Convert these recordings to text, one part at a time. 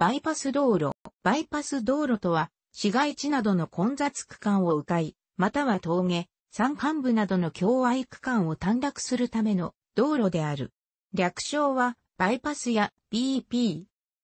バイパス道路。バイパス道路とは、市街地などの混雑区間を迂回、または峠、山間部などの境愛区間を短絡するための道路である。略称は、バイパスや BP。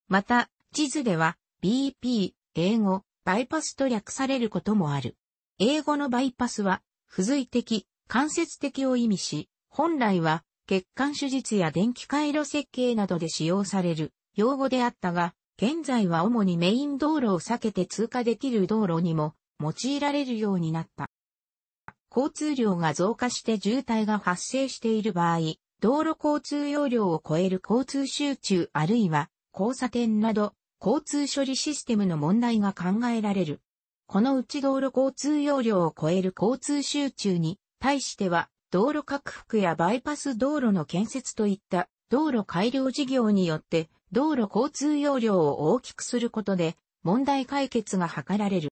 また、地図では、BP、英語、バイパスと略されることもある。英語のバイパスは、付随的、間接的を意味し、本来は、血管手術や電気回路設計などで使用される用語であったが、現在は主にメイン道路を避けて通過できる道路にも用いられるようになった。交通量が増加して渋滞が発生している場合、道路交通容量を超える交通集中あるいは交差点など交通処理システムの問題が考えられる。このうち道路交通容量を超える交通集中に対しては道路拡幅やバイパス道路の建設といった道路改良事業によって道路交通容量を大きくすることで問題解決が図られる。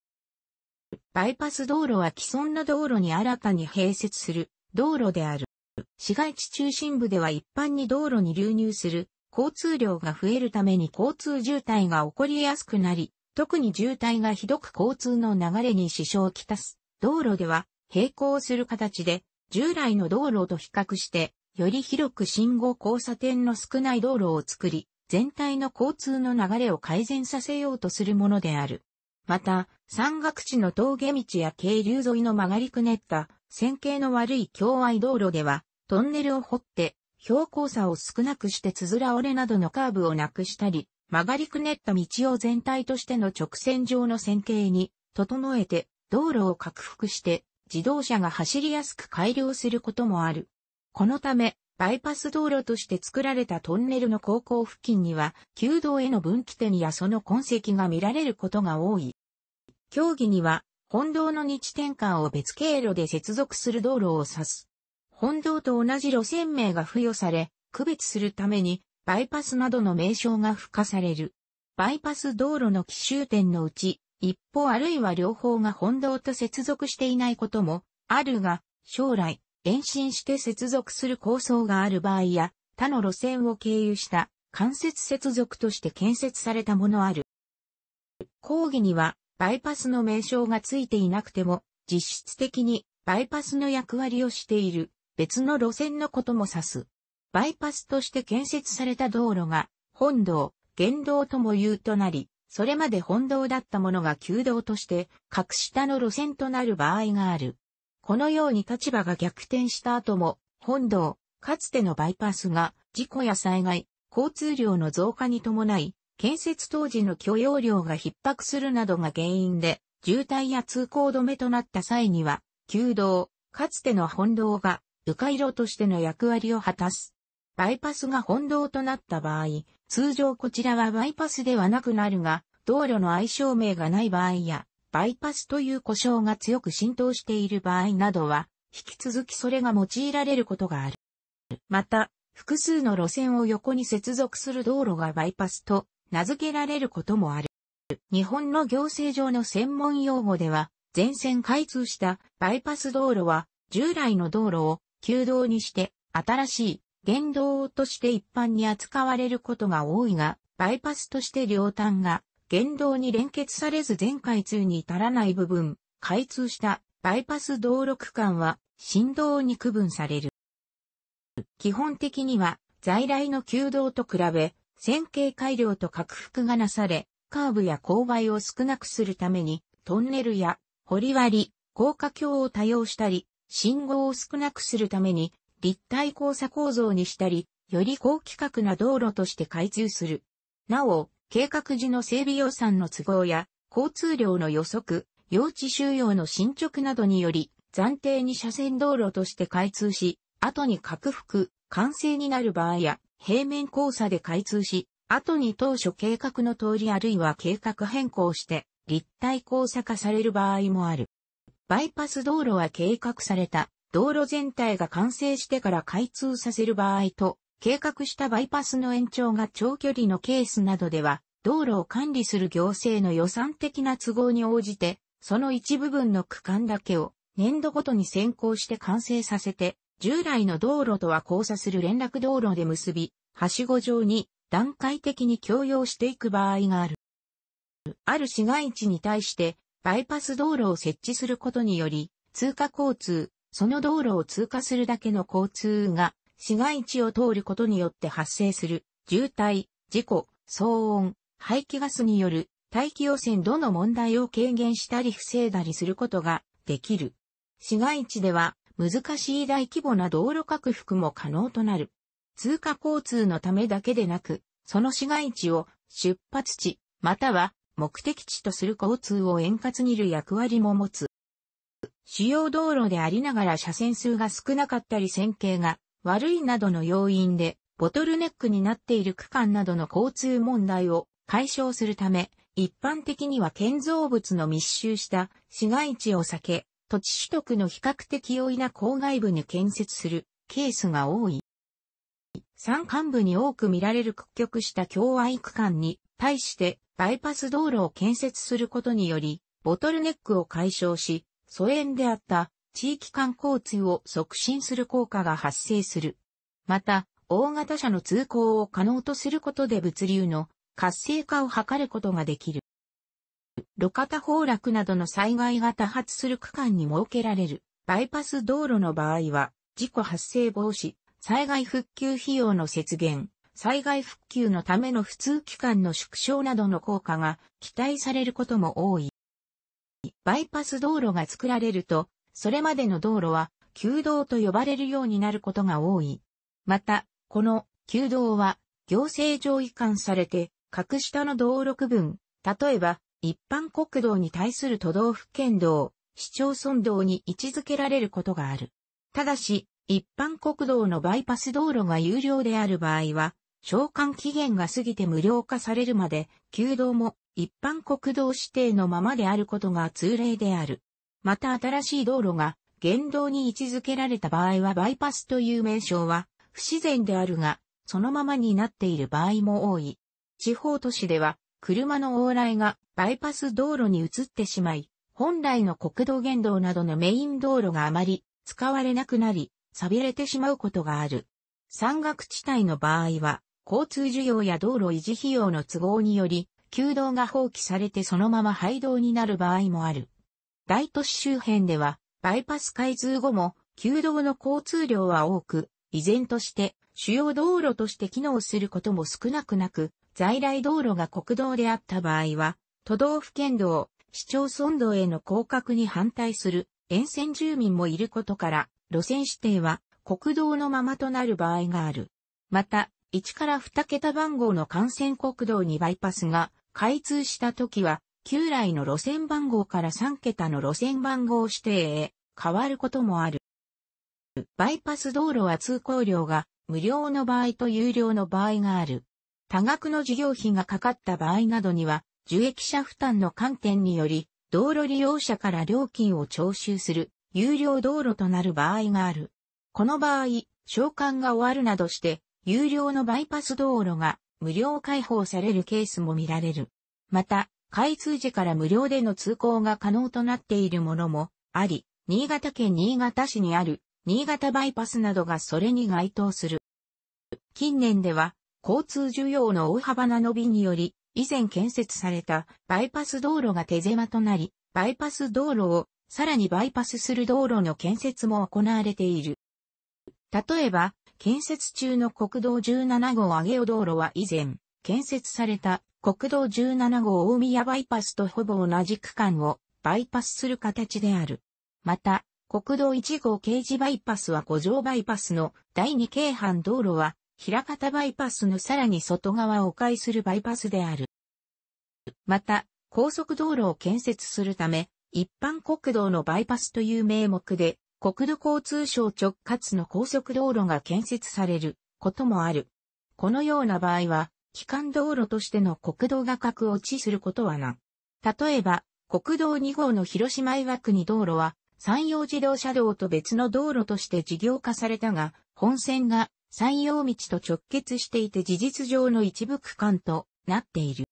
バイパス道路は既存の道路に新たに併設する道路である。市街地中心部では一般に道路に流入する交通量が増えるために交通渋滞が起こりやすくなり、特に渋滞がひどく交通の流れに支障をきたす。道路では並行する形で従来の道路と比較してより広く信号交差点の少ない道路を作り、全体の交通の流れを改善させようとするものである。また、山岳地の峠道や渓流沿いの曲がりくねった線形の悪い境外道路では、トンネルを掘って、標高差を少なくしてつづら折れなどのカーブをなくしたり、曲がりくねった道を全体としての直線上の線形に整えて、道路を拡幅して、自動車が走りやすく改良することもある。このため、バイパス道路として作られたトンネルの高校付近には、旧道への分岐点やその痕跡が見られることが多い。競技には、本道の日転換を別経路で接続する道路を指す。本道と同じ路線名が付与され、区別するために、バイパスなどの名称が付加される。バイパス道路の奇襲点のうち、一方あるいは両方が本道と接続していないことも、あるが、将来、延伸して接続する構想がある場合や、他の路線を経由した間接接続として建設されたものある。講義には、バイパスの名称がついていなくても、実質的にバイパスの役割をしている別の路線のことも指す。バイパスとして建設された道路が本道、原道とも言うとなり、それまで本道だったものが旧道として、格下の路線となる場合がある。このように立場が逆転した後も、本堂、かつてのバイパスが、事故や災害、交通量の増加に伴い、建設当時の許容量が逼迫するなどが原因で、渋滞や通行止めとなった際には、旧道、かつての本道が、迂回路としての役割を果たす。バイパスが本道となった場合、通常こちらはバイパスではなくなるが、道路の愛称名がない場合や、バイパスという故障が強く浸透している場合などは、引き続きそれが用いられることがある。また、複数の路線を横に接続する道路がバイパスと名付けられることもある。日本の行政上の専門用語では、全線開通したバイパス道路は、従来の道路を旧道にして、新しい原道として一般に扱われることが多いが、バイパスとして両端が言動に連結されず全開通に至らない部分、開通したバイパス道路区間は振動に区分される。基本的には在来の旧道と比べ、線形改良と拡幅がなされ、カーブや勾配を少なくするために、トンネルや掘り割、り、高架橋を多用したり、信号を少なくするために、立体交差構造にしたり、より高規格な道路として開通する。なお、計画時の整備予算の都合や、交通量の予測、用地収容の進捗などにより、暫定に車線道路として開通し、後に拡幅、完成になる場合や、平面交差で開通し、後に当初計画の通りあるいは計画変更して、立体交差化される場合もある。バイパス道路は計画された、道路全体が完成してから開通させる場合と、計画したバイパスの延長が長距離のケースなどでは、道路を管理する行政の予算的な都合に応じて、その一部分の区間だけを年度ごとに先行して完成させて、従来の道路とは交差する連絡道路で結び、はしご状に段階的に共用していく場合がある。ある市街地に対して、バイパス道路を設置することにより、通過交通、その道路を通過するだけの交通が市街地を通ることによって発生する渋滞、事故、騒音、排気ガスによる大気汚染どの問題を軽減したり防いだりすることができる。市街地では難しい大規模な道路拡幅も可能となる。通過交通のためだけでなく、その市街地を出発地、または目的地とする交通を円滑にる役割も持つ。主要道路でありながら車線数が少なかったり線形が悪いなどの要因で、ボトルネックになっている区間などの交通問題を解消するため、一般的には建造物の密集した市街地を避け、土地取得の比較的容易な郊外部に建設するケースが多い。山間部に多く見られる屈曲した境外区間に対してバイパス道路を建設することにより、ボトルネックを解消し、疎遠であった地域間交通を促進する効果が発生する。また、大型車の通行を可能とすることで物流の活性化を図ることができる。路肩崩落などの災害が多発する区間に設けられるバイパス道路の場合は、事故発生防止、災害復旧費用の節減、災害復旧のための普通期間の縮小などの効果が期待されることも多い。バイパス道路が作られると、それまでの道路は、旧道と呼ばれるようになることが多い。また、この旧道は、行政上移管されて、格下の道路区分、例えば、一般国道に対する都道府県道、市町村道に位置づけられることがある。ただし、一般国道のバイパス道路が有料である場合は、召喚期限が過ぎて無料化されるまで、旧道も一般国道指定のままであることが通例である。また新しい道路が原動に位置づけられた場合はバイパスという名称は不自然であるが、そのままになっている場合も多い。地方都市では車の往来がバイパス道路に移ってしまい、本来の国道原道などのメイン道路があまり使われなくなり、錆びれてしまうことがある。山岳地帯の場合は、交通需要や道路維持費用の都合により、旧道が放棄されてそのまま廃道になる場合もある。大都市周辺では、バイパス開通後も、旧道の交通量は多く、依然として主要道路として機能することも少なくなく、在来道路が国道であった場合は、都道府県道、市町村道への降格に反対する沿線住民もいることから、路線指定は国道のままとなる場合がある。また、1から2桁番号の幹線国道にバイパスが開通した時は、旧来の路線番号から3桁の路線番号指定へ変わることもある。バイパス道路は通行料が無料の場合と有料の場合がある。多額の事業費がかかった場合などには、受益者負担の観点により、道路利用者から料金を徴収する有料道路となる場合がある。この場合、償還が終わるなどして、有料のバイパス道路が無料開放されるケースも見られる。また、開通時から無料での通行が可能となっているものもあり、新潟県新潟市にある新潟バイパスなどがそれに該当する。近年では交通需要の大幅な伸びにより、以前建設されたバイパス道路が手狭となり、バイパス道路をさらにバイパスする道路の建設も行われている。例えば、建設中の国道17号上尾道路は以前、建設された国道17号大宮バイパスとほぼ同じ区間をバイパスする形である。また、国道1号刑事バイパスは五条バイパスの第2京阪道路は、平方バイパスのさらに外側を迂回するバイパスである。また、高速道路を建設するため、一般国道のバイパスという名目で、国土交通省直轄の高速道路が建設されることもある。このような場合は、機関道路としての国道が格落ちすることはな。例えば、国道2号の広島岩国道路は、山陽自動車道と別の道路として事業化されたが、本線が山陽道と直結していて事実上の一部区間となっている。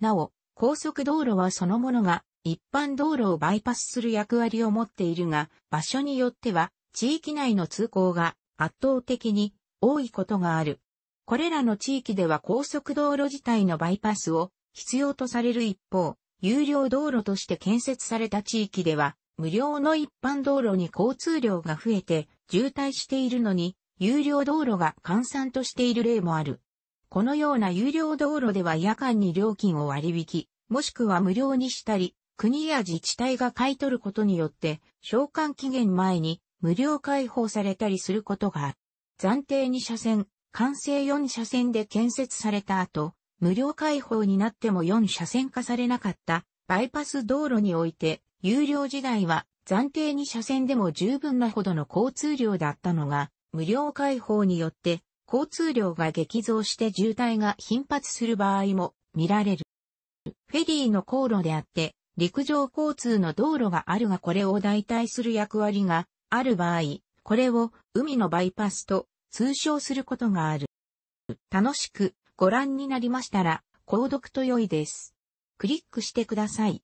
なお、高速道路はそのものが一般道路をバイパスする役割を持っているが、場所によっては地域内の通行が圧倒的に多いことがある。これらの地域では高速道路自体のバイパスを必要とされる一方、有料道路として建設された地域では、無料の一般道路に交通量が増えて渋滞しているのに、有料道路が換算としている例もある。このような有料道路では夜間に料金を割引、もしくは無料にしたり、国や自治体が買い取ることによって、召喚期限前に無料開放されたりすることがある。暫定に車線、完成4車線で建設された後、無料開放になっても4車線化されなかったバイパス道路において、有料時代は暫定2車線でも十分なほどの交通量だったのが、無料開放によって交通量が激増して渋滞が頻発する場合も見られる。フェリーの航路であって、陸上交通の道路があるがこれを代替する役割がある場合、これを海のバイパスと通称することがある。楽しくご覧になりましたら、購読と良いです。クリックしてください。